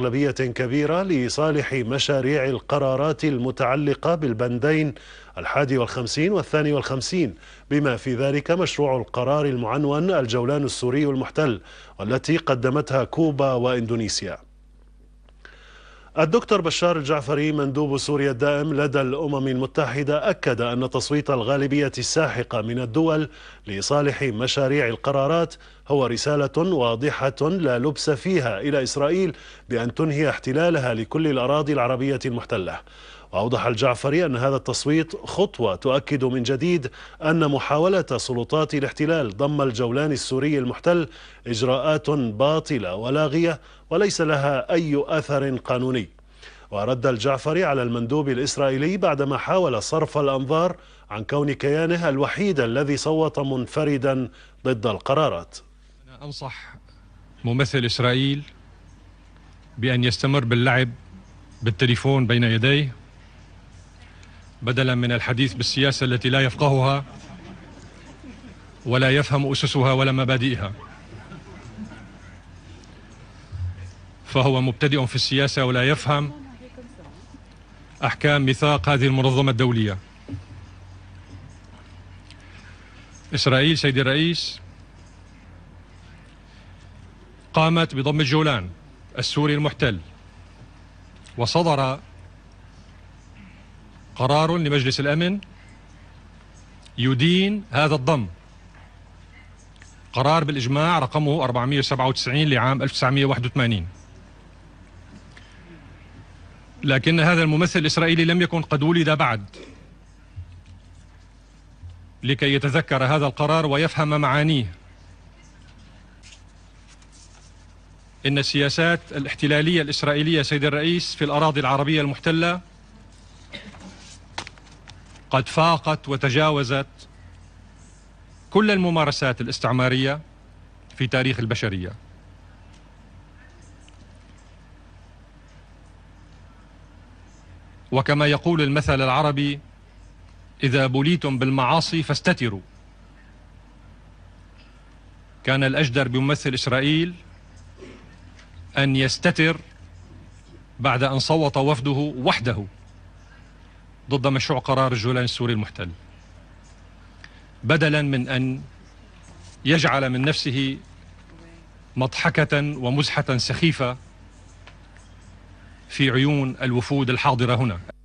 أغلبية كبيرة لصالح مشاريع القرارات المتعلقة بالبندين الحادي والخمسين والثاني والخمسين بما في ذلك مشروع القرار المعنون الجولان السوري المحتل والتي قدمتها كوبا وإندونيسيا الدكتور بشار الجعفري مندوب سوريا الدائم لدى الأمم المتحدة أكد أن تصويت الغالبية الساحقة من الدول لصالح مشاريع القرارات هو رسالة واضحة لا لبس فيها إلى إسرائيل بأن تنهي احتلالها لكل الأراضي العربية المحتلة وأوضح الجعفري أن هذا التصويت خطوة تؤكد من جديد أن محاولة سلطات الاحتلال ضم الجولان السوري المحتل إجراءات باطلة ولاغية وليس لها أي أثر قانوني ورد الجعفري على المندوب الإسرائيلي بعدما حاول صرف الأنظار عن كون كيانه الوحيد الذي صوت منفردا ضد القرارات أنا أنصح ممثل إسرائيل بأن يستمر باللعب بالتليفون بين يديه بدلا من الحديث بالسياسة التي لا يفقهها ولا يفهم أسسها ولا مبادئها فهو مبتدئ في السياسة ولا يفهم أحكام ميثاق هذه المنظمة الدولية إسرائيل سيدي الرئيس قامت بضم الجولان السوري المحتل وصدر قرار لمجلس الأمن يدين هذا الضم قرار بالإجماع رقمه 497 لعام 1981 لكن هذا الممثل الإسرائيلي لم يكن قد ولد بعد لكي يتذكر هذا القرار ويفهم معانيه إن السياسات الاحتلالية الإسرائيلية سيد الرئيس في الأراضي العربية المحتلة قد فاقت وتجاوزت كل الممارسات الاستعمارية في تاريخ البشرية وكما يقول المثل العربي إذا بليتم بالمعاصي فاستتروا كان الأجدر بممثل إسرائيل أن يستتر بعد أن صوت وفده وحده ضد مشروع قرار الجولان السوري المحتل بدلا من أن يجعل من نفسه مضحكة ومزحة سخيفة في عيون الوفود الحاضرة هنا